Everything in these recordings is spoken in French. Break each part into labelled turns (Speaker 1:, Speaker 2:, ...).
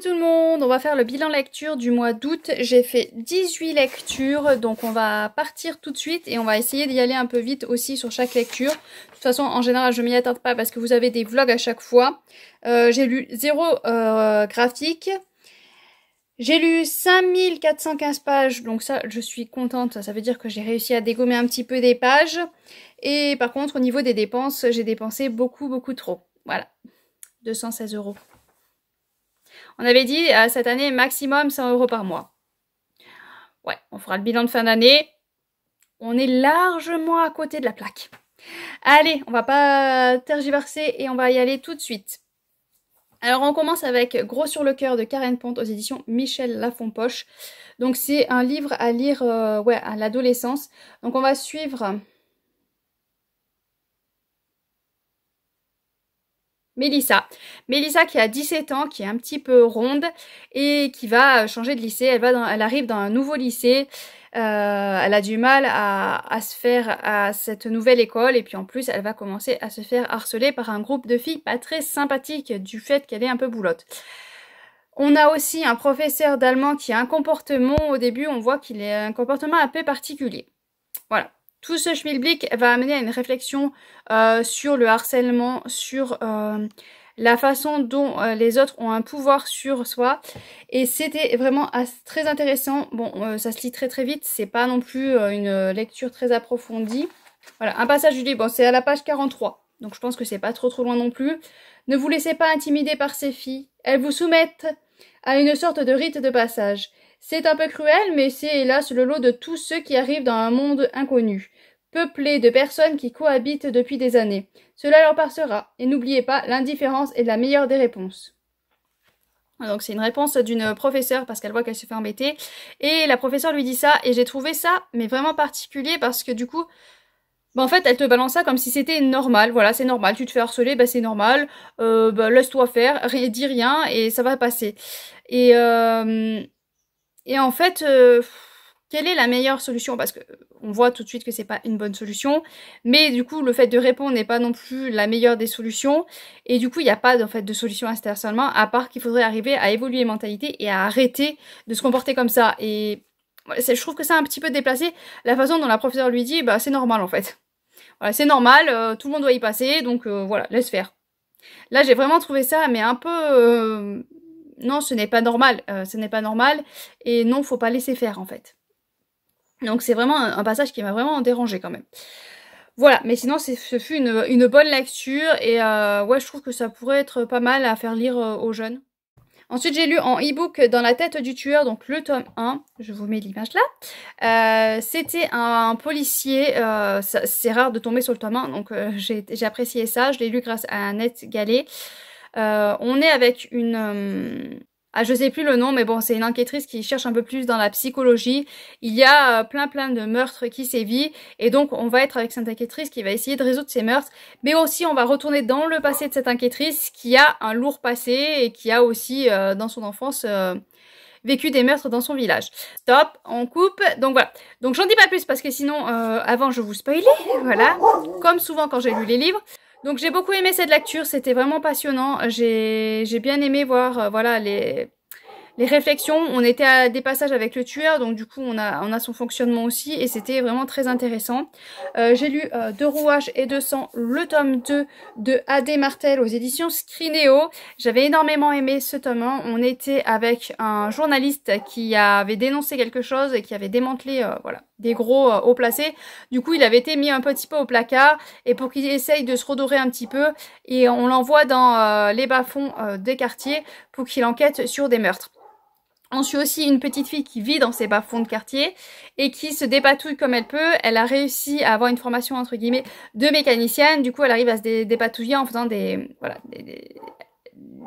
Speaker 1: tout le monde, on va faire le bilan lecture du mois d'août. J'ai fait 18 lectures, donc on va partir tout de suite et on va essayer d'y aller un peu vite aussi sur chaque lecture. De toute façon, en général, je m'y attends pas parce que vous avez des vlogs à chaque fois. Euh, j'ai lu zéro euh, graphique. J'ai lu 5415 pages, donc ça, je suis contente. Ça veut dire que j'ai réussi à dégommer un petit peu des pages. Et par contre, au niveau des dépenses, j'ai dépensé beaucoup, beaucoup trop. Voilà. 216 euros. On avait dit euh, cette année maximum 100 euros par mois. Ouais, on fera le bilan de fin d'année. On est largement à côté de la plaque. Allez, on va pas tergiverser et on va y aller tout de suite. Alors on commence avec Gros sur le cœur de Karen Ponte aux éditions Michel Lafonpoche. Donc c'est un livre à lire euh, ouais, à l'adolescence. Donc on va suivre Mélissa. Mélissa qui a 17 ans, qui est un petit peu ronde et qui va changer de lycée. Elle, va elle arrive dans un nouveau lycée. Euh, elle a du mal à, à, se faire à cette nouvelle école et puis en plus elle va commencer à se faire harceler par un groupe de filles pas très sympathiques du fait qu'elle est un peu boulotte. On a aussi un professeur d'allemand qui a un comportement au début, on voit qu'il a un comportement un peu particulier. Voilà. Tout ce schmilblick va amener à une réflexion euh, sur le harcèlement, sur euh, la façon dont euh, les autres ont un pouvoir sur soi. Et c'était vraiment très intéressant. Bon, ça se lit très très vite, c'est pas non plus une lecture très approfondie. Voilà, un passage du livre, bon, c'est à la page 43, donc je pense que c'est pas trop trop loin non plus. Ne vous laissez pas intimider par ces filles, elles vous soumettent à une sorte de rite de passage. C'est un peu cruel, mais c'est hélas le lot de tous ceux qui arrivent dans un monde inconnu, peuplé de personnes qui cohabitent depuis des années. Cela leur passera, et n'oubliez pas, l'indifférence est la meilleure des réponses. Donc c'est une réponse d'une professeure parce qu'elle voit qu'elle se fait embêter. Et la professeure lui dit ça, et j'ai trouvé ça, mais vraiment particulier parce que du coup, bah en fait, elle te balance ça comme si c'était normal. Voilà, c'est normal. Tu te fais harceler, bah c'est normal. Euh, bah, laisse-toi faire, dis rien et ça va passer. Et euh, et en fait, euh, quelle est la meilleure solution Parce que euh, on voit tout de suite que c'est pas une bonne solution, mais du coup, le fait de répondre n'est pas non plus la meilleure des solutions. Et du coup, il n'y a pas en fait de solution à ce seulement, à part qu'il faudrait arriver à évoluer mentalité et à arrêter de se comporter comme ça. Et je trouve que c'est un petit peu déplacé la façon dont la professeure lui dit, bah c'est normal en fait. Voilà, c'est normal, euh, tout le monde doit y passer, donc voilà, laisse faire. Là, j'ai vraiment trouvé ça, mais un peu non, ce n'est pas normal, euh, ce n'est pas normal, et non, faut pas laisser faire en fait. Donc c'est vraiment un, passage qui m'a vraiment dérangé quand même. Voilà, mais sinon ce fut une, bonne lecture et euh, ouais, je trouve que ça pourrait être pas mal à faire lire euh, aux jeunes. Ensuite, j'ai lu en e-book Dans la tête du tueur, donc le tome 1. Je vous mets l'image là. C'était un, policier. C'est rare de tomber sur le tome 1, donc j'ai apprécié ça. Je l'ai lu grâce à Annette Gallet. Euh, on est avec une, euh, ah, je sais plus le nom, mais bon, c'est une enquêtrice qui cherche un peu plus dans la psychologie. Il y a euh, plein plein de meurtres qui sévit, et donc on va être avec cette enquêtrice qui va essayer de résoudre ces meurtres, mais aussi on va retourner dans le passé de cette enquêtrice qui a un lourd passé et qui a aussi dans son enfance vécu des meurtres dans son village. Stop, on coupe. Donc voilà. Donc j'en dis pas plus parce que sinon, avant je vous spoilais. Voilà. Comme souvent quand j'ai lu les livres. Donc j'ai beaucoup aimé cette lecture, c'était vraiment passionnant. J'ai bien aimé voir euh, voilà les, les réflexions. On était à des passages avec le tueur, donc du coup on a, on a son fonctionnement aussi et c'était vraiment très intéressant. Euh, j'ai lu euh, Rouage rouages et de Sang, le tome 2 de A.D. Martel aux éditions Scrineo. J'avais énormément aimé ce tome 1. On était avec un journaliste qui avait dénoncé quelque chose et qui avait démantelé euh, voilà des gros euh, haut placés. Du coup, il avait été mis un petit peu au placard et pour qu'il essaye de se redorer un petit peu et on l'envoie dans euh, les bas-fonds euh, des quartiers pour qu'il enquête sur des meurtres. On suit aussi une petite fille qui vit dans ces bas-fonds de quartier et qui se dépatouille comme elle peut. Elle a réussi à avoir une formation entre guillemets de mécanicienne. Du coup, elle arrive à se dépatouiller en faisant des voilà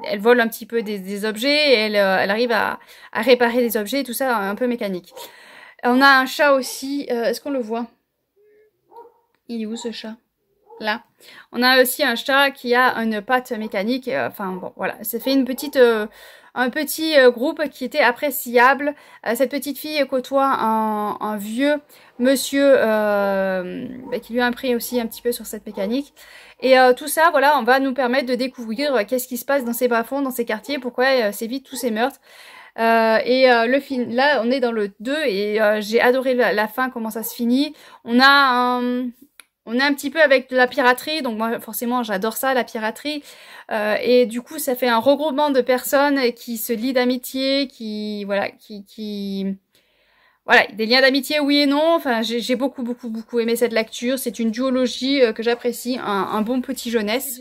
Speaker 1: elle vole un petit peu des, objets et elle, arrive à, à, réparer des objets, tout ça un peu mécanique. On a un chat aussi. Euh, est-ce qu'on le voit Il est où ce chat Là. On a aussi un chat qui a une patte mécanique. Euh, enfin bon, voilà. Ça fait une petite... Euh, un petit groupe qui était appréciable. cette petite fille côtoie un, vieux monsieur bah, qui lui a appris aussi un petit peu sur cette mécanique. Et tout ça, voilà, on va nous permettre de découvrir qu'est-ce qui se passe dans ces bas-fonds, dans ces quartiers, pourquoi ces vite tous ces meurtres. Euh, et euh, le film, là, on est dans le 2 et euh, j'ai adoré la, fin, comment ça se finit. On a un, on est un petit peu avec la piraterie, donc moi forcément j'adore ça, la piraterie. et du coup, ça fait un regroupement de personnes qui se lient d'amitié, qui voilà, qui, qui voilà, des liens d'amitié, oui et non. Enfin, j'ai beaucoup, beaucoup, beaucoup aimé cette lecture. C'est une duologie euh, que j'apprécie, un, bon petit jeunesse.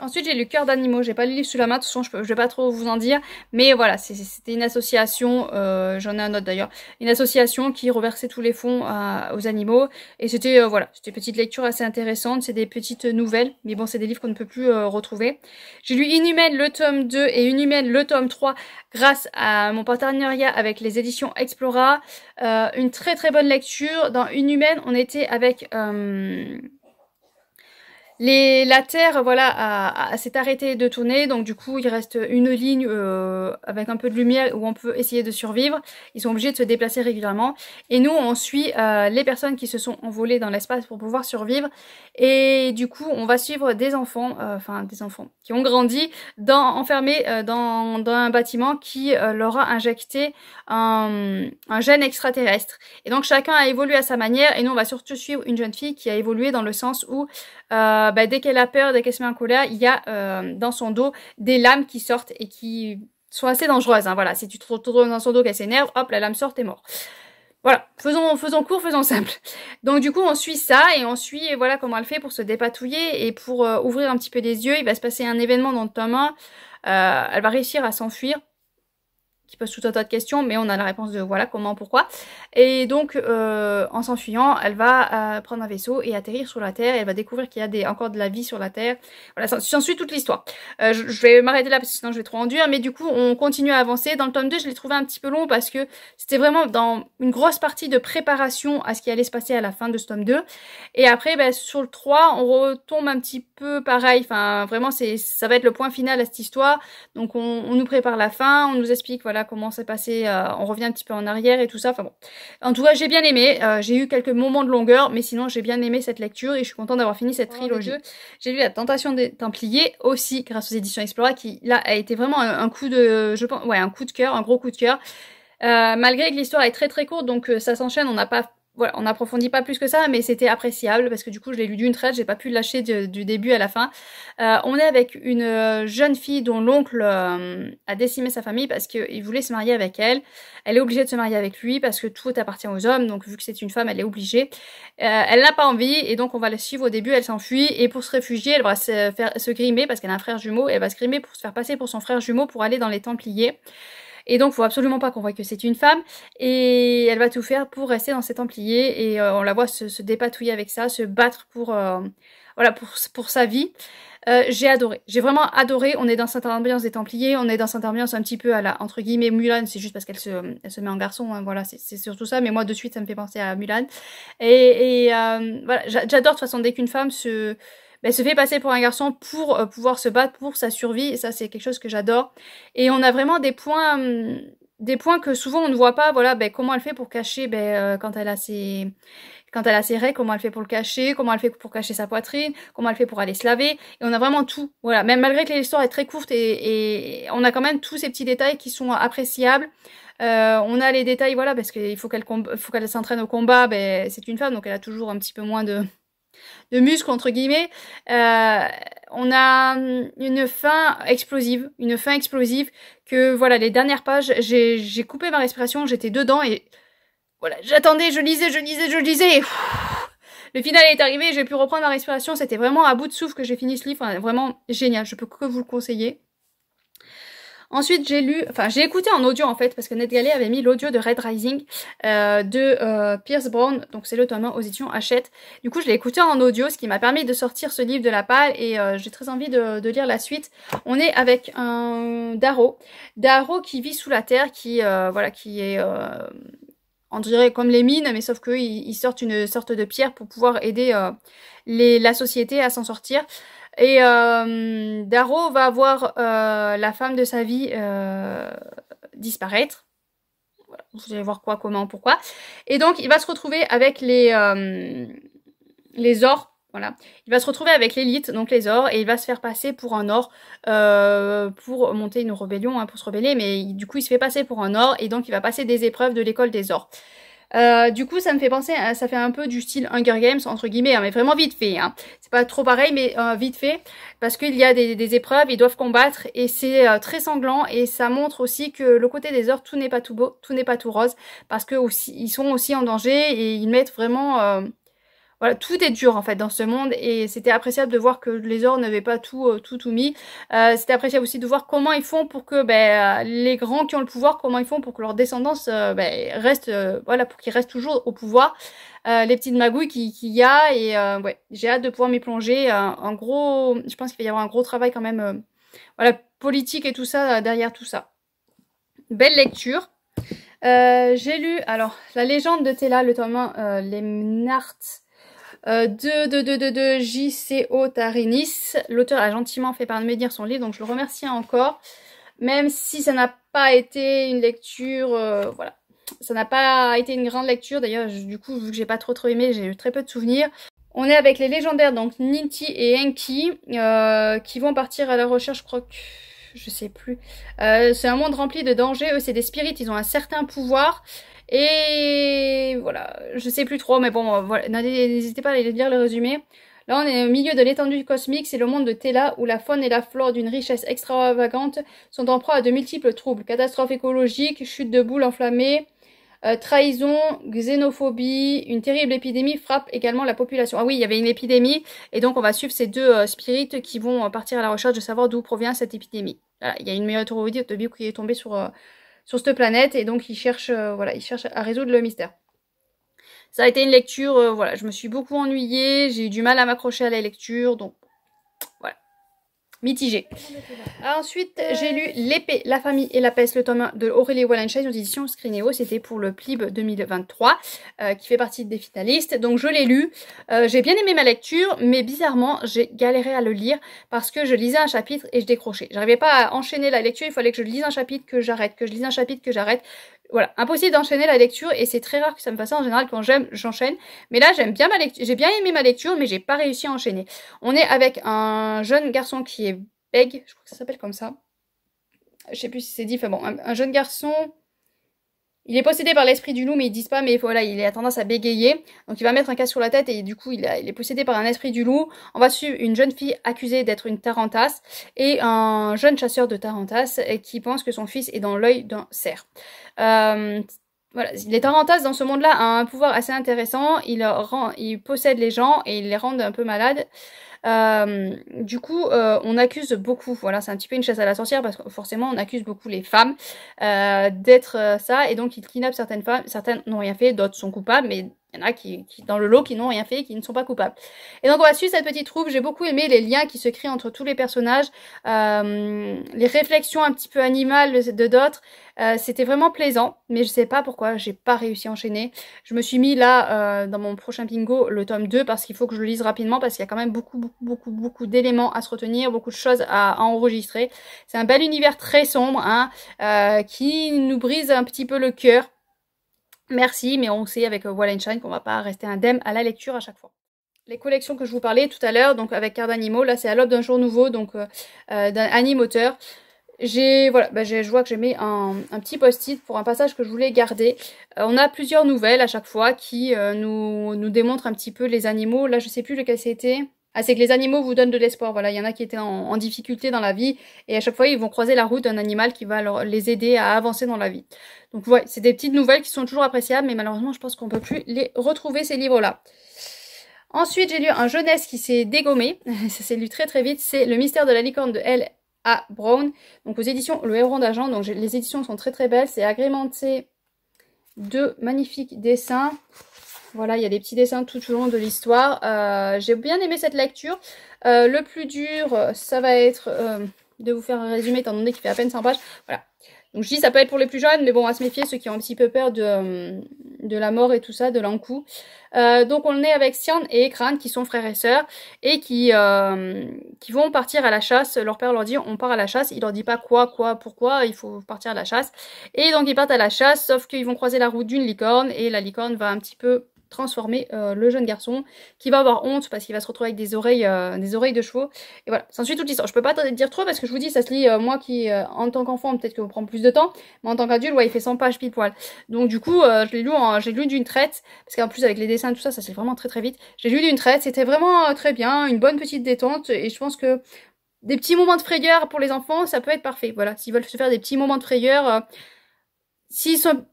Speaker 1: Ensuite, j'ai lu Cœur d'animaux. J'ai pas le livre sous la main, de toute façon, je, peux, vais pas trop vous en dire. Mais voilà, c'était une association, euh, j'en ai un autre d'ailleurs, une association qui reversait tous les fonds aux animaux. Et c'était, euh, voilà, c'était une petite lecture assez intéressante. C'est des petites nouvelles, mais bon, c'est des livres qu'on ne peut plus retrouver. J'ai lu Inhumaine le tome 2 et Inhumaine le tome 3 grâce à mon partenariat avec les éditions Explora. Euh, une très très bonne lecture. Dans Une humaine, on était avec... Euh, les, la Terre, voilà, a, s'est arrêtée de tourner, donc du coup, il reste une ligne euh, avec un peu de lumière où on peut essayer de survivre. Ils sont obligés de se déplacer régulièrement. Et nous, on suit euh, les personnes qui se sont envolées dans l'espace pour pouvoir survivre. Et du coup, on va suivre des enfants, euh, enfin des enfants, qui ont grandi dans, enfermés dans, un bâtiment qui leur a injecté un, un gène extraterrestre. Et donc, chacun a évolué à sa manière. Et nous, on va surtout suivre une jeune fille qui a évolué dans le sens où... Euh, bah, dès qu'elle a peur, dès qu'elle se met en colère, il y a euh, dans son dos des lames qui sortent et qui sont assez dangereuses. Hein, voilà, si tu te retrouves dans son dos qu'elle s'énerve, hop, la lame sort, t'es mort. Voilà, faisons, faisons court, faisons simple. Donc du coup, on suit ça et on suit et voilà comment elle fait pour se dépatouiller et pour euh, ouvrir un petit peu les yeux. Il va se passer un événement dans Thomas, main. elle va réussir à s'enfuir qui pose tout un tas de questions, mais on a la réponse de voilà, comment, pourquoi. Et donc, euh, en s'enfuyant, elle va euh, prendre un vaisseau et atterrir sur la Terre. Et elle va découvrir qu'il y a des, encore de la vie sur la Terre. Voilà, s'ensuit toute l'histoire. Euh, je, vais m'arrêter là parce que sinon je vais trop en Mais du coup, on continue à avancer. Dans le tome 2, je l'ai trouvé un petit peu long parce que c'était vraiment dans une grosse partie de préparation à ce qui allait se passer à la fin de ce tome 2. Et après, ben, sur le 3, on retombe un petit peu pareil. Enfin, vraiment, c'est ça va être le point final à cette histoire. Donc, on, on nous prépare la fin, on nous explique, voilà voilà comment s'est passé, euh, on revient un petit peu en arrière et tout ça. Enfin bon. En tout cas, j'ai bien aimé. Euh, j'ai eu quelques moments de longueur, mais sinon j'ai bien aimé cette lecture et je suis contente d'avoir fini cette oh, trilogie. j'ai lu La Tentation des Templiers aussi grâce aux éditions Explora qui là a été vraiment un, coup de, je pense, ouais, un coup de cœur, un gros coup de cœur. Euh, malgré que l'histoire est très très courte, donc ça s'enchaîne, on n'a pas voilà, on n'approfondit pas plus que ça, mais c'était appréciable parce que du coup, je l'ai lu d'une traite, j'ai pas pu lâcher du, début à la fin. Euh, on est avec une euh, jeune fille dont l'oncle euh, a décimé sa famille parce qu'il voulait se marier avec elle. Elle est obligée de se marier avec lui parce que tout appartient aux hommes, donc vu que c'est une femme, elle est obligée. elle n'a pas envie et donc on va la suivre au début, elle s'enfuit et pour se réfugier, elle va se, faire, se grimer parce qu'elle a un frère jumeau, et elle va se grimer pour se faire passer pour son frère jumeau pour aller dans les Templiers. Et donc, faut absolument pas qu'on voit que c'est une femme. Et elle va tout faire pour rester dans ses Templiers. Et euh, on la voit se, dépatouiller avec ça, se battre pour, euh, voilà, pour, sa vie. Euh, j'ai adoré. J'ai vraiment adoré. On est dans cette ambiance des Templiers, on est dans cette ambiance un petit peu à la, entre guillemets, Mulan. C'est juste parce qu'elle se, se met en garçon, hein, voilà, c'est surtout ça. Mais moi, de suite, ça me fait penser à Mulan. Et, et voilà, j'adore de toute façon, dès qu'une femme se, elle bah, se fait passer pour un garçon pour euh, pouvoir se battre pour sa survie. Et ça, c'est quelque chose que j'adore. Et on a vraiment des points, hum, des points que souvent on ne voit pas. Voilà, ben comment elle fait pour cacher ben euh, quand elle a ses quand elle a ses règles, comment elle fait pour le cacher, comment elle fait pour cacher sa poitrine, comment elle fait pour aller se laver. Et on a vraiment tout. Voilà, même malgré que l'histoire est très courte et, et, on a quand même tous ces petits détails qui sont appréciables. Euh, on a les détails, voilà, parce qu'il faut qu'elle faut qu'elle s'entraîne au combat. Ben, c'est une femme, donc elle a toujours un petit peu moins de de muscles entre guillemets, euh, on a hum, une fin explosive, une fin explosive que voilà les dernières pages, j'ai coupé ma respiration, j'étais dedans et voilà j'attendais, je lisais, je lisais, je lisais. le final est arrivé, j'ai pu reprendre ma respiration, c'était vraiment à bout de souffle que j'ai fini ce livre, vraiment génial, je peux que vous le conseiller. Ensuite, j'ai lu, enfin, j'ai écouté en audio en fait, parce que NetGalley avait mis l'audio de Red Rising euh, de euh, Pierce Brown, donc c'est le tome 1 aux Hachette. Du coup, je l'ai écouté en audio, ce qui m'a permis de sortir ce livre de la palle et euh, j'ai très envie de, lire la suite. On est avec un Daro, Daro qui vit sous la terre, qui voilà, qui est on dirait comme les mines, mais sauf que il sortent une sorte de pierre pour pouvoir aider la société à s'en sortir. Et euh, Darrow va voir euh, la femme de sa vie euh, disparaître. Voilà. Vous allez voir quoi, comment, pourquoi. Et donc, il va se retrouver avec les, euh, les ors. Voilà. Il va se retrouver avec l'élite, donc les ors, et il va se faire passer pour un or pour monter une rébellion, hein, pour se rebeller. Mais du coup, il se fait passer pour un or, et donc il va passer des épreuves de l'école des ors. Euh, du coup, ça me fait penser, à, ça fait un peu du style Hunger Games, entre guillemets, hein, mais vraiment vite fait. Hein. C'est pas trop pareil, mais euh, vite fait, parce qu'il y a des, épreuves, ils doivent combattre, et c'est euh, très sanglant, et ça montre aussi que le côté des heures, tout n'est pas tout beau, tout n'est pas tout rose, parce que aussi, ils sont aussi en danger, et ils mettent vraiment voilà, tout est dur en fait dans ce monde et c'était appréciable de voir que les ors n'avaient pas tout, euh, tout, tout mis. Euh, c'était appréciable aussi de voir comment ils font pour que ben, euh, les grands qui ont le pouvoir, comment ils font pour que leur descendance ben, reste, voilà, pour qu'ils restent toujours au pouvoir. les petites magouilles qu'il qui y a et ouais, j'ai hâte de pouvoir m'y plonger. Un, gros, je pense qu'il va y avoir un gros travail quand même, voilà, politique et tout ça derrière tout ça. Belle lecture. j'ai lu alors la légende de Tella, le tome 1, les euh, de, de, de, de, de J.C.O. Tarinis. L'auteur a gentiment fait par médire son livre, donc je le remercie encore. Même si ça n'a pas été une lecture, euh, voilà, ça n'a pas été une grande lecture. D'ailleurs, du coup, vu que j'ai pas trop trop aimé, j'ai eu très peu de souvenirs. On est avec les légendaires, donc Ninti et Enki, euh, qui vont partir à la recherche, je crois que... Je sais plus. Euh, c'est un monde rempli de dangers. Eux, c'est des spirites. Ils ont un certain pouvoir. Et voilà, je sais plus trop, mais bon, euh, voilà. n'hésitez pas à aller lire le résumé. Là, on est au milieu de l'étendue cosmique, c'est le monde de Tela où la faune et la flore d'une richesse extravagante sont en proie à de multiples troubles. Catastrophes écologiques, chute de boules enflammées, euh, trahison, xénophobie, une terrible épidémie frappe également la population. Ah oui, il y avait une épidémie et donc on va suivre ces deux euh, spirites qui vont partir à la recherche de savoir d'où provient cette épidémie. il y a une théorie de bio qui est tombée sur sur cette planète et donc il cherche, euh, voilà, il cherche à résoudre le mystère. Ça a été une lecture, euh, voilà, je me suis beaucoup ennuyée, j'ai eu du mal à m'accrocher à la lecture, donc voilà mitigé. Ensuite, j'ai lu L'épée, la famille et la peste, le tome 1 de Aurélie Wallenstein aux éditions Screenéo. C'était pour le PLIB 2023, euh, qui fait partie des finalistes. Donc je l'ai lu. Euh, j'ai bien aimé ma lecture, mais bizarrement, j'ai galéré à le lire parce que je lisais un chapitre et je décrochais. J'arrivais pas à enchaîner la lecture. Il fallait que je lise un chapitre, que j'arrête, que je lise un chapitre, que j'arrête voilà, impossible d'enchaîner la lecture et c'est très rare que ça me fasse En général, quand j'aime, j'enchaîne. Mais là, j'aime bien ma lecture, j'ai bien aimé ma lecture, mais j'ai pas réussi à enchaîner. On est avec un jeune garçon qui est bègue, je crois que ça s'appelle comme ça. Je sais plus si c'est dit, enfin bon, un jeune garçon il est possédé par l'esprit du loup, mais ils disent pas, mais voilà, il a tendance à bégayer. Donc il va mettre un casque sur la tête et du coup, il, est possédé par un esprit du loup. On va suivre une jeune fille accusée d'être une tarantasse et un jeune chasseur de tarantasse qui pense que son fils est dans l'œil d'un cerf. Euh, voilà, les tarantasses dans ce monde-là ont un pouvoir assez intéressant. Ils, rend, ils possèdent les gens et ils les rendent un peu malades. Euh, du coup, euh, on accuse beaucoup, voilà, c'est un petit peu une chasse à la sorcière parce que forcément, on accuse beaucoup les femmes euh, d'être ça et donc ils kidnappent certaines femmes, certaines n'ont rien fait, d'autres sont coupables, mais il y en a qui, dans le lot qui n'ont rien fait qui ne sont pas coupables. Et donc on va suivre cette petite troupe. J'ai beaucoup aimé les liens qui se créent entre tous les personnages, euh, les réflexions un petit peu animales de d'autres. Euh, c'était vraiment plaisant, mais je sais pas pourquoi j'ai pas réussi à enchaîner. Je me suis mis là euh, dans mon prochain bingo le tome 2 parce qu'il faut que je le lise rapidement parce qu'il y a quand même beaucoup beaucoup beaucoup beaucoup d'éléments à se retenir, beaucoup de choses à, enregistrer. C'est un bel univers très sombre hein, qui nous brise un petit peu le cœur Merci, mais on sait avec Wallenstein euh, Shine qu'on va pas rester indemne à la lecture à chaque fois. Les collections que je vous parlais tout à l'heure, donc avec carte d'animaux, là c'est à l'aube d'un jour nouveau, donc euh, euh, d'un animateur. J'ai voilà, bah, je vois que j'ai mis un, petit post-it pour un passage que je voulais garder. on a plusieurs nouvelles à chaque fois qui nous, nous démontrent un petit peu les animaux. Là, je sais plus lequel c'était. Ah, c'est que les animaux vous donnent de l'espoir. Voilà, il y en a qui étaient en, difficulté dans la vie et à chaque fois ils vont croiser la route d'un animal qui va les aider à avancer dans la vie. Donc ouais, c'est des petites nouvelles qui sont toujours appréciables, mais malheureusement je pense qu'on ne peut plus les retrouver ces livres-là. Ensuite, j'ai lu un jeunesse qui s'est dégommé, ça s'est lu très très vite, c'est Le mystère de la licorne de L.A. Brown, donc aux éditions Le Héron d'Agent, donc les éditions sont très très belles, c'est agrémenté de magnifiques dessins, voilà, il y a des petits dessins tout au long de l'histoire. Euh, j'ai bien aimé cette lecture. Euh, le plus dur, ça va être euh, de vous faire un résumé, étant donné qu'il fait à peine 100 pages. Voilà. Donc je dis, ça peut être pour les plus jeunes, mais bon, à se méfier, ceux qui ont un petit peu peur de, de la mort et tout ça, de l'encou. donc on est avec Sian et Crane, qui sont frères et sœurs, et qui, qui vont partir à la chasse. Leur père leur dit, on part à la chasse. Il leur dit pas quoi, quoi, pourquoi, il faut partir à la chasse. Et donc ils partent à la chasse, sauf qu'ils vont croiser la route d'une licorne, et la licorne va un petit peu transformer euh, le jeune garçon qui va avoir honte parce qu'il va se retrouver avec des oreilles, euh, des oreilles de chevaux. Et voilà, c'est ensuite toute l'histoire. Je peux pas dire trop parce que je vous dis, ça se lit, euh, moi qui, en tant qu'enfant, peut-être que vous prend plus de temps, mais en tant qu'adulte, ouais, il fait 100 pages pile poil. Donc du coup, je l'ai lu, en, j'ai lu d'une traite, parce qu'en plus avec les dessins et tout ça, ça se lit vraiment très très vite. J'ai lu d'une traite, c'était vraiment très bien, une bonne petite détente, et je pense que des petits moments de frayeur pour les enfants, ça peut être parfait. Voilà, s'ils veulent se faire des petits moments de frayeur, s'ils sont...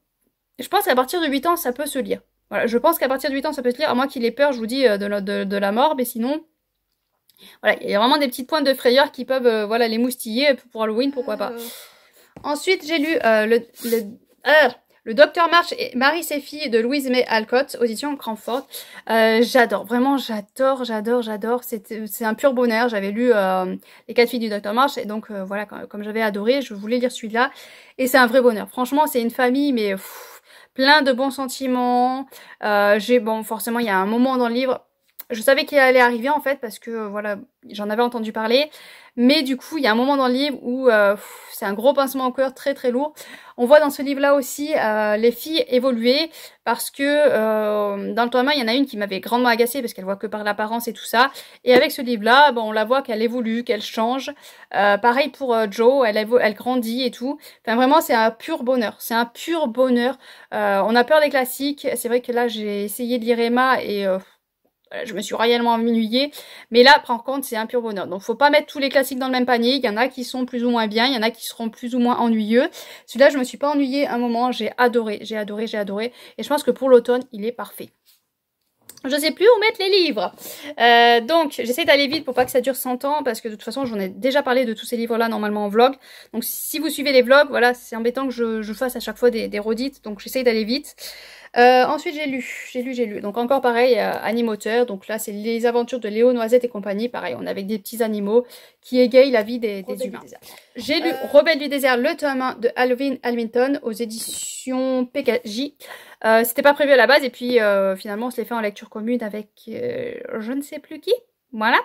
Speaker 1: Je pense qu'à partir de 8 ans, ça peut se lire je pense qu'à partir de 8 ans, ça peut se lire, à moi, qu'il ait peur, je vous dis, euh, de la, de, la mort, mais sinon, voilà, il y a vraiment des petites pointes de frayeur qui peuvent, euh, voilà, les moustiller pour Halloween, pourquoi pas. Euh. Ensuite, j'ai lu le, le, euh, le Docteur March et Marie ses filles de Louise May Alcott, audition Cranford. j'adore, vraiment, j'adore, j'adore, j'adore. C'est un pur bonheur. J'avais lu Les quatre filles du Docteur March et donc voilà, comme j'avais adoré, je voulais lire celui-là. Et c'est un vrai bonheur. Franchement, c'est une famille, mais plein de bons sentiments. Euh, j'ai bon, forcément, il y a un moment dans le livre je savais qu'il allait arriver en fait parce que euh, voilà, j'en avais entendu parler. Mais du coup, il y a un moment dans le livre où euh, c'est un gros pincement au cœur très très lourd. On voit dans ce livre-là aussi euh, les filles évoluer parce que dans le tome il y en a une qui m'avait grandement agacée parce qu'elle voit que par l'apparence et tout ça. Et avec ce livre-là, bon, on la voit qu'elle évolue, qu'elle change. pareil pour Joe, elle, elle grandit et tout. Enfin vraiment, c'est un pur bonheur. C'est un pur bonheur. on a peur des classiques. C'est vrai que là, j'ai essayé de lire Emma et euh, je me suis réellement ennuyée. Mais là, prends compte, c'est un pur bonheur. Donc, faut pas mettre tous les classiques dans le même panier. Il y en a qui sont plus ou moins bien, il y en a qui seront plus ou moins ennuyeux. Celui-là, je me suis pas ennuyée un moment. J'ai adoré, j'ai adoré, j'ai adoré. Et je pense que pour l'automne, il est parfait. Je sais plus où mettre les livres. Euh, donc, j'essaie d'aller vite pour pas que ça dure 100 ans, parce que de toute façon, j'en ai déjà parlé de tous ces livres-là, normalement, en vlog. Donc, si vous suivez les vlogs, voilà, c'est embêtant que je, fasse à chaque fois des, des redites, donc j'essaie d'aller vite. Euh, ensuite, j'ai lu, j'ai lu, j'ai lu. Donc encore pareil, euh, animateur. Animoteur. Donc là, c'est les aventures de Léo Noisette et compagnie. Pareil, on est avec des petits animaux qui égayent la vie des, humains. J'ai lu euh, Rebelle du désert, le tome 1 de Alvin Alminton aux éditions PKJ. C'était pas prévu à la base et puis finalement, on se l'est fait en lecture commune avec je ne sais plus qui. Voilà.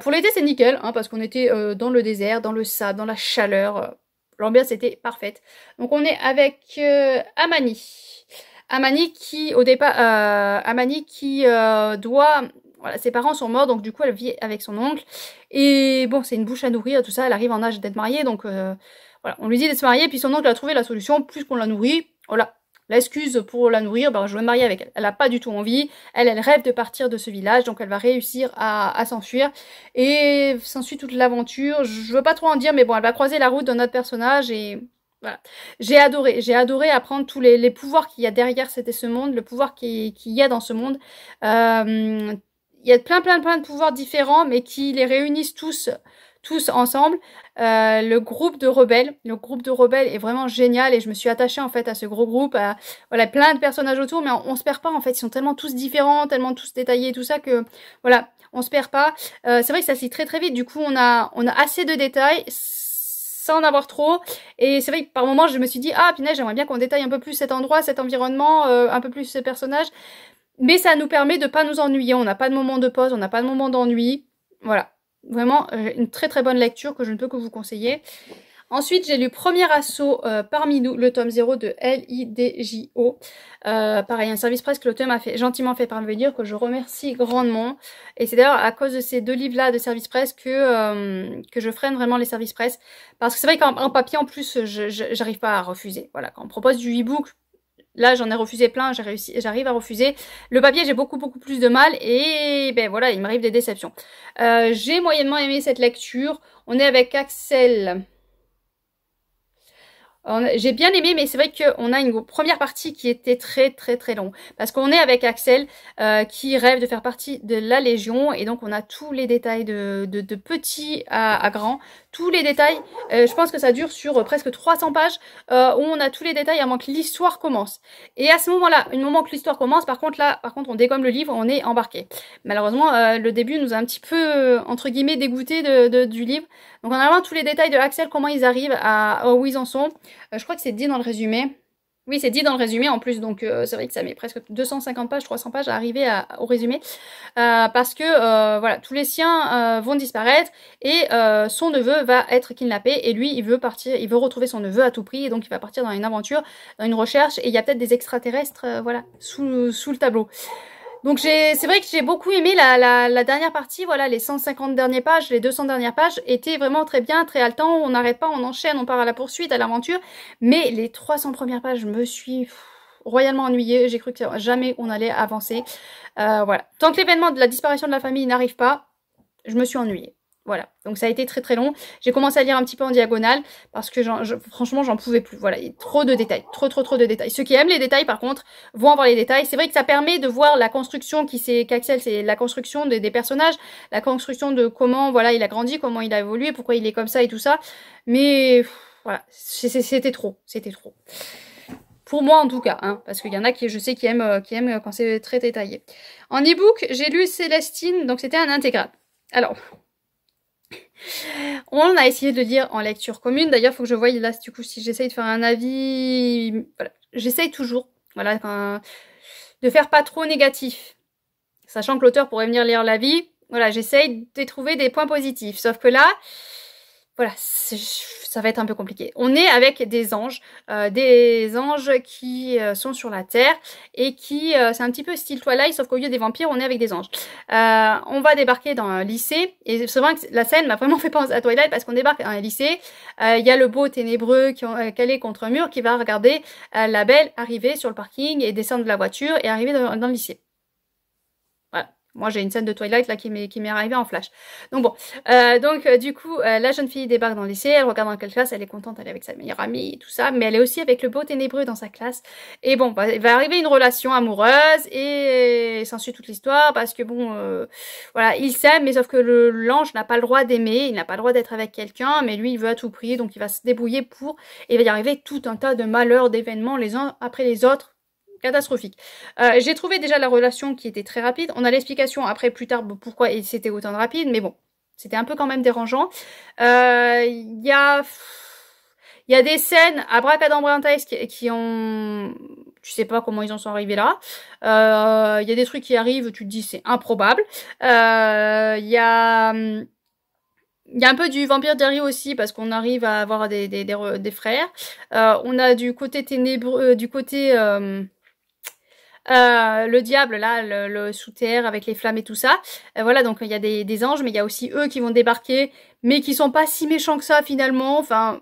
Speaker 1: pour l'été, c'est nickel, hein, parce qu'on était dans le désert, dans le sable, dans la chaleur L'ambiance était parfaite. Donc on est avec euh, Amani. Amani qui, au départ, euh, Amani qui euh, doit... Voilà, ses parents sont morts, donc du coup, elle vit avec son oncle. Et bon, c'est une bouche à nourrir, tout ça. Elle arrive en âge d'être mariée, donc euh, voilà. On lui dit d'être mariée. puis son oncle a trouvé la solution. Plus qu'on la nourrit, voilà, L'excuse pour la nourrir, ben, je vais me marier avec elle. Elle n'a pas du tout envie. Elle, elle rêve de partir de ce village, donc elle va réussir à, s'enfuir. Et s'ensuit toute l'aventure. Je veux pas trop en dire, mais bon, elle va croiser la route d'un autre personnage et voilà. J'ai adoré, j'ai adoré apprendre tous les, pouvoirs qu'il y a derrière c'était ce monde, le pouvoir qu'il y a dans ce monde. Euh, il y a plein plein plein de pouvoirs différents, mais qui les réunissent tous tous ensemble. Euh, le groupe de rebelles, le groupe de rebelles est vraiment génial et je me suis attachée en fait à ce gros groupe, à voilà plein de personnages autour, mais on, se perd pas en fait. Ils sont tellement tous différents, tellement tous détaillés, tout ça que voilà, on se perd pas. Euh, c'est vrai que ça se lit très très vite. Du coup, on a on a assez de détails sans en avoir trop. Et c'est vrai que par moment je me suis dit ah punaise, j'aimerais bien qu'on détaille un peu plus cet endroit, cet environnement, euh, un peu plus ces personnages. Mais ça nous permet de pas nous ennuyer. On n'a pas de moment de pause, on n'a pas de moment d'ennui. Voilà. Vraiment euh, une très très bonne lecture que je ne peux que vous conseiller. Ensuite, j'ai lu Premier Assaut euh, parmi nous, le tome 0 de LIDJO. Euh, pareil, un service presse que l'auteur a fait, gentiment fait parvenir, que je remercie grandement. Et c'est d'ailleurs à cause de ces deux livres-là de service presse que, euh, que je freine vraiment les services presse. Parce que c'est vrai qu'en papier, en plus, je j'arrive pas à refuser. Voilà, quand on propose du e-book, Là, j'en ai refusé plein, j'arrive à refuser. Le papier, j'ai beaucoup, beaucoup plus de mal et ben voilà, il m'arrive des déceptions. Euh, j'ai moyennement aimé cette lecture. On est avec Axel. J'ai bien aimé, mais c'est vrai qu'on a une première partie qui était très très très longue. Parce qu'on est avec Axel euh, qui rêve de faire partie de la Légion. Et donc on a tous les détails de, de, petit à grand tous les détails. Euh, je pense que ça dure sur euh, presque 300 pages euh, où on a tous les détails avant que l'histoire commence. Et à ce moment-là, au moment que l'histoire commence, par contre là, par contre, on dégomme le livre, on est embarqué. Malheureusement, le début nous a un petit peu entre guillemets dégoûté de, du livre. Donc on a vraiment tous les détails de Axel, comment ils arrivent à, à où ils en sont. je crois que c'est dit dans le résumé. Oui, c'est dit dans le résumé en plus, donc euh, c'est vrai que ça met presque 250 pages, 300 pages à arriver au résumé, euh, parce que euh, voilà, tous les siens vont disparaître et son neveu va être kidnappé et lui, il veut partir, il veut retrouver son neveu à tout prix, et donc il va partir dans une aventure, dans une recherche, et il y a peut-être des extraterrestres, voilà, sous le tableau. Donc c'est vrai que j'ai beaucoup aimé la, dernière partie, voilà, les 150 dernières pages, les 200 dernières pages étaient vraiment très bien, très haletant, on n'arrête pas, on enchaîne, on part à la poursuite, à l'aventure, mais les 300 premières pages, je me suis royalement ennuyée, j'ai cru que jamais on allait avancer, euh, voilà. Tant que l'événement de la disparition de la famille n'arrive pas, je me suis ennuyée. Voilà, donc ça a été très très long. J'ai commencé à lire un petit peu en diagonale parce que franchement j'en pouvais plus. Voilà, trop de détails, trop trop trop de détails. Ceux qui aiment les détails par contre vont avoir les détails. C'est vrai que ça permet de voir la construction qui c'est qu'Axel, c'est la construction des, personnages, la construction de comment voilà il a grandi, comment il a évolué, pourquoi il est comme ça et tout ça. Mais voilà, c'était trop, c'était trop. Pour moi en tout cas, hein, parce qu'il y en a qui je sais qui aiment, euh, qui aiment quand c'est très détaillé. En ebook, j'ai lu Célestine, donc c'était un intégral. Alors, on a essayé de le lire en lecture commune. D'ailleurs, faut que je voie là, du coup, si j'essaye de faire un avis. Voilà. J'essaye toujours. Voilà. de faire pas trop négatif. Sachant que l'auteur pourrait venir lire l'avis. Voilà, j'essaye de trouver des points positifs. Sauf que là, voilà, ça va être un peu compliqué. On est avec des anges, euh, des anges qui euh, sont sur la terre et qui, euh, c'est un petit peu style Twilight, sauf qu'au lieu des vampires, on est avec des anges. on va débarquer dans un lycée et c'est vrai que la scène m'a vraiment fait penser à Twilight parce qu'on débarque dans un lycée, il y a le beau ténébreux qui, est calé contre un mur qui va regarder la belle arriver sur le parking et descendre de la voiture et arriver dans le lycée. Moi, j'ai une scène de Twilight là qui m'est arrivée en flash. Donc bon, euh, donc euh, du coup, euh, la jeune fille débarque dans le lycée, elle regarde dans quelle classe, elle est contente, elle est avec sa meilleure amie, et tout ça, mais elle est aussi avec le beau ténébreux dans sa classe. Et bon, bah, il va arriver une relation amoureuse et s'ensuit toute l'histoire parce que bon, voilà, il s'aime, mais sauf que le l'ange n'a pas le droit d'aimer, il n'a pas le droit d'être avec quelqu'un, mais lui, il veut à tout prix, donc il va se débrouiller pour, et il va y arriver tout un tas de malheurs, d'événements les uns après les autres catastrophique. Euh, J'ai trouvé déjà la relation qui était très rapide. On a l'explication après plus tard pourquoi c'était autant de rapide, mais bon, c'était un peu quand même dérangeant. Il euh, y a... Il y a des scènes à bracadambrantesques qui, qui ont... Tu sais pas comment ils en sont arrivés là. Il euh, y a des trucs qui arrivent, tu te dis c'est improbable. Il euh, y a... Il y a un peu du Vampire Diary aussi parce qu'on arrive à avoir des, des, des, des frères. Euh, on a du côté ténébreux, du côté euh, euh, le diable, là, le, sous-terre avec les flammes et tout ça. Euh, voilà, donc il y a des, anges, mais il y a aussi eux qui vont débarquer, mais qui sont pas si méchants que ça finalement. Enfin,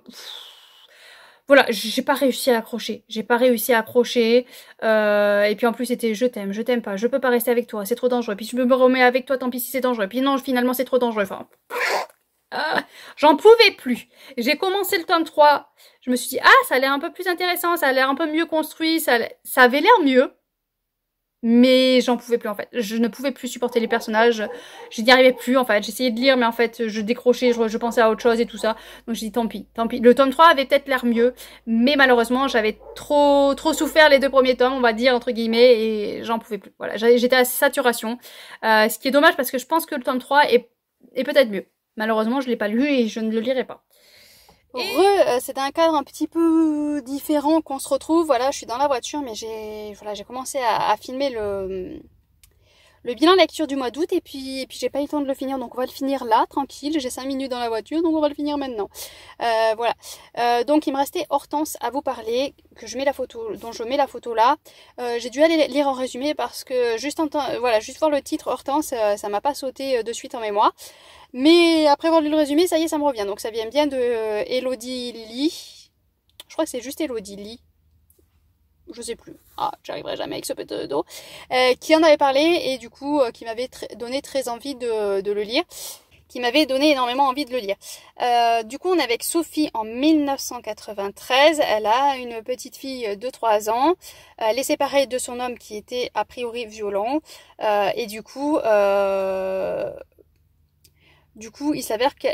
Speaker 1: voilà, j'ai pas réussi à accrocher. J'ai pas réussi à accrocher. Euh, et puis en plus, c'était je t'aime, je t'aime pas, je peux pas rester avec toi, c'est trop dangereux. puis je me remets avec toi, tant pis si c'est dangereux. puis non, finalement, c'est trop dangereux. Enfin. Ah, j'en pouvais plus. J'ai commencé le tome 3. Je me suis dit, ah, ça a l'air un peu plus intéressant, ça a l'air un peu mieux construit, ça, ça avait l'air mieux mais j'en pouvais plus en fait. Je ne pouvais plus supporter les personnages. Je n'y arrivais plus en fait. J'essayais de lire, mais en fait, je décrochais, je, pensais à autre chose et tout ça. Donc j'ai dit tant pis, tant pis. Le tome 3 avait peut-être l'air mieux, mais malheureusement, j'avais trop trop souffert les deux premiers tomes, on va dire entre guillemets, et j'en pouvais plus. Voilà, j'étais à saturation. Euh, ce qui est dommage parce que je pense que le tome 3 est, est peut-être mieux. Malheureusement, je l'ai pas lu et je ne le lirai pas. Euh, c'est un cadre un petit peu différent qu'on se retrouve. Voilà, je suis dans la voiture, mais j'ai voilà, j'ai commencé à filmer le le bilan lecture du mois d'août et puis, et puis j'ai pas eu le temps de le finir donc on va le finir là tranquille j'ai 5 minutes dans la voiture donc on va le finir maintenant euh, voilà euh, donc il me restait Hortense à vous parler que je mets la photo dont je mets la photo là euh, j'ai dû aller lire en résumé parce que juste en voilà juste voir le titre Hortense ça m'a pas sauté de suite en mémoire mais après avoir lu le résumé ça y est ça me revient donc ça vient bien de Elodie Lee je crois que c'est juste Elodie Lee je sais plus, ah, j'arriverai jamais avec ce petit dos, euh, qui en avait parlé et du coup euh, qui m'avait donné très envie de, le lire, qui m'avait donné énormément envie de le lire. Euh, du coup, on est avec Sophie en 1993, elle a une petite fille de 3 ans, elle est séparée de son homme qui était a priori violent et du coup... du coup, il s'avère que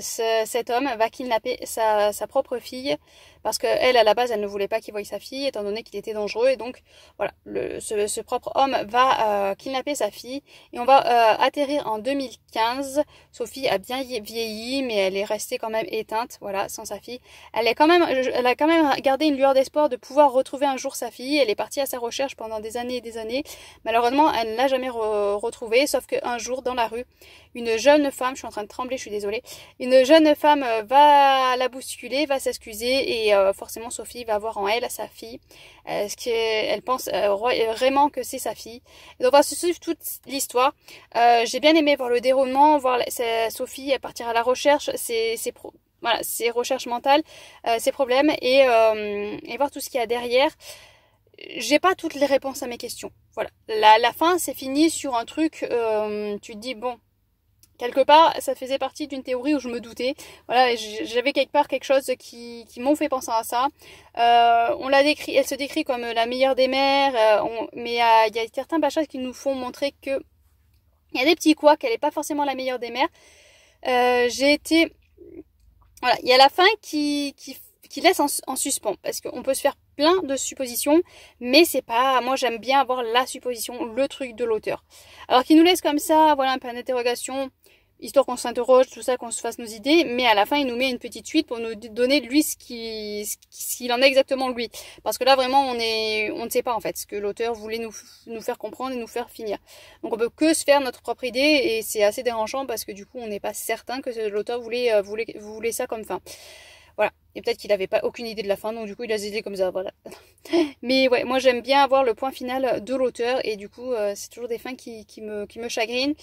Speaker 1: cet homme va kidnapper sa, sa propre fille parce qu'elle, à la base, elle ne voulait pas qu'il voie sa fille, étant donné qu'il était dangereux. Et donc, voilà, le, ce, propre homme va euh, kidnapper sa fille. Et on va euh, atterrir en 2015. Sophie a bien vieilli, mais elle est restée quand même éteinte, voilà, sans sa fille. Elle, est quand même, elle a quand même gardé une lueur d'espoir de pouvoir retrouver un jour sa fille. Elle est partie à sa recherche pendant des années et des années. Malheureusement, elle ne l'a jamais retrouvée, sauf qu'un jour, dans la rue, une jeune femme, je suis en train de trembler, je suis désolée, une jeune femme euh, va la bousculer, va s'excuser et euh, forcément Sophie va voir en elle sa fille, euh, ce elle pense euh, vraiment que c'est sa fille. Donc on va suivre toute l'histoire. J'ai bien aimé voir le déroulement, voir Sophie partir à la recherche, ses, recherches mentales, ses problèmes et, voir tout ce qu'il y a derrière. J'ai pas toutes les réponses à mes questions. Voilà. La, fin, c'est fini sur un truc, tu te dis, bon, quelque part, ça faisait partie d'une théorie où je me doutais. Voilà, j'avais quelque part quelque chose qui, qui m'ont fait penser à ça. Euh, on la décrit, elle se décrit comme euh, la meilleure des mères, euh, mais il y a certains passages qui nous font montrer que il y a des petits quoi, qu'elle n'est pas forcément la meilleure des mères. J'ai été, voilà, il y a la fin qui, qui, qui laisse en, suspens parce qu'on peut se faire plein de suppositions, mais c'est pas. Moi, j'aime bien avoir la supposition, le truc de l'auteur. Alors, qui nous laisse comme ça, voilà, un peu d'interrogation histoire qu'on s'interroge, tout ça, qu'on se fasse nos idées, mais à la fin, il nous met une petite suite pour nous donner lui ce qu'il ce en est exactement lui. Parce que là, vraiment, on est, on ne sait pas en fait ce que l'auteur voulait nous, nous faire comprendre et nous faire finir. Donc on peut que se faire notre propre idée et c'est assez dérangeant parce que du coup, on n'est pas certain que l'auteur voulait, euh, voulait, voulait ça comme fin. Et peut-être qu'il n'avait pas aucune idée de la fin, donc du coup il a zélé comme ça, voilà. Mais ouais, moi j'aime bien avoir le point final de l'auteur, et du coup euh, c'est toujours des fins qui, qui, me, qui me chagrinent.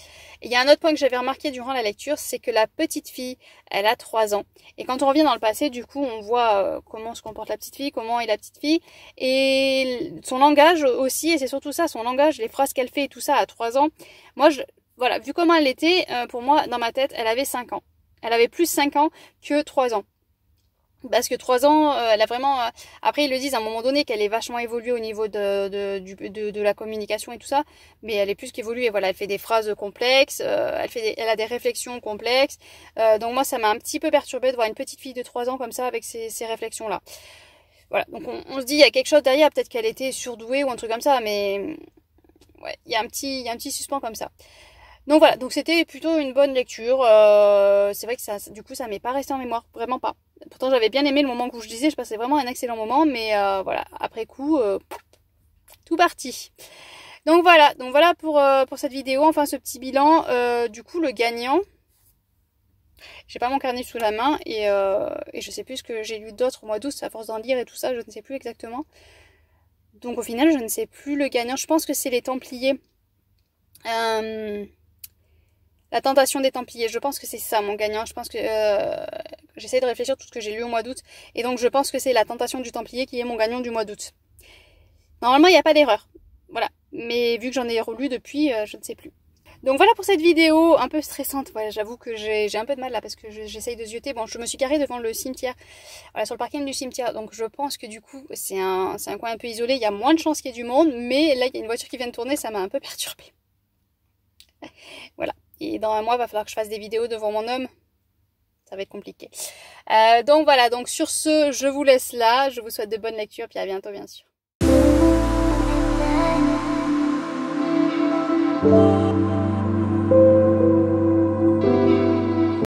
Speaker 1: Il y a un autre point que j'avais remarqué durant la lecture, c'est que la petite fille, elle a 3 ans. Et quand on revient dans le passé, du coup on voit euh, comment se comporte la petite fille, comment est la petite fille, et son langage aussi, et c'est surtout ça, son langage, les phrases qu'elle fait et tout ça à 3 ans. Moi, je, voilà, vu comment elle était, euh, pour moi, dans ma tête, elle avait 5 ans. Elle avait plus 5 ans que 3 ans. Parce que 3 ans, euh, elle a vraiment. Euh, après, ils le disent à un moment donné qu'elle est vachement évoluée au niveau de, de, de, de, la communication et tout ça, mais elle est plus qu'évoluée. Voilà, elle fait des phrases complexes, euh, elle, fait elle a des réflexions complexes. donc, moi, ça m'a un petit peu perturbée de voir une petite fille de 3 ans comme ça avec ces, réflexions-là. Voilà, donc on, se dit, il y a quelque chose derrière, peut-être qu'elle était surdouée ou un truc comme ça, mais. Ouais, il y a un petit, il y a un petit suspens comme ça. Donc voilà, donc c'était plutôt une bonne lecture. Euh, c'est vrai que ça, du coup, ça m'est pas resté en mémoire, vraiment pas. Pourtant, j'avais bien aimé le moment où je disais, je passais vraiment un excellent moment, mais euh, voilà, après coup, euh, tout parti. Donc voilà, donc voilà pour, pour cette vidéo, enfin ce petit bilan. du coup, le gagnant, j'ai pas mon carnet sous la main et, et je sais plus ce que j'ai lu d'autres au mois d'août, à force d'en lire et tout ça, je ne sais plus exactement. Donc au final, je ne sais plus le gagnant. Je pense que c'est les Templiers. Euh, la tentation des Templiers, je pense que c'est ça mon gagnant. Je pense que euh, j'essaie de réfléchir tout ce que j'ai lu au mois d'août. Et donc je pense que c'est la tentation du Templier qui est mon gagnant du mois d'août. Normalement, il n'y a pas d'erreur. Voilà. Mais vu que j'en ai relu depuis, euh, je ne sais plus. Donc voilà pour cette vidéo un peu stressante. Voilà, j'avoue que j'ai un peu de mal là parce que j'essaye de zioter. Bon, je me suis carrée devant le cimetière, voilà, sur le parking du cimetière. Donc je pense que du coup, c'est un, un coin un peu isolé. Il y a moins de chances qu'il y ait du monde. Mais là, il y a une voiture qui vient de tourner. Ça m'a un peu perturbée. voilà. Et dans un mois, il va falloir que je fasse des vidéos devant mon homme. Ça va être compliqué. Euh, donc voilà, donc sur ce, je vous laisse là. Je vous souhaite de bonnes lectures, puis à bientôt bien sûr.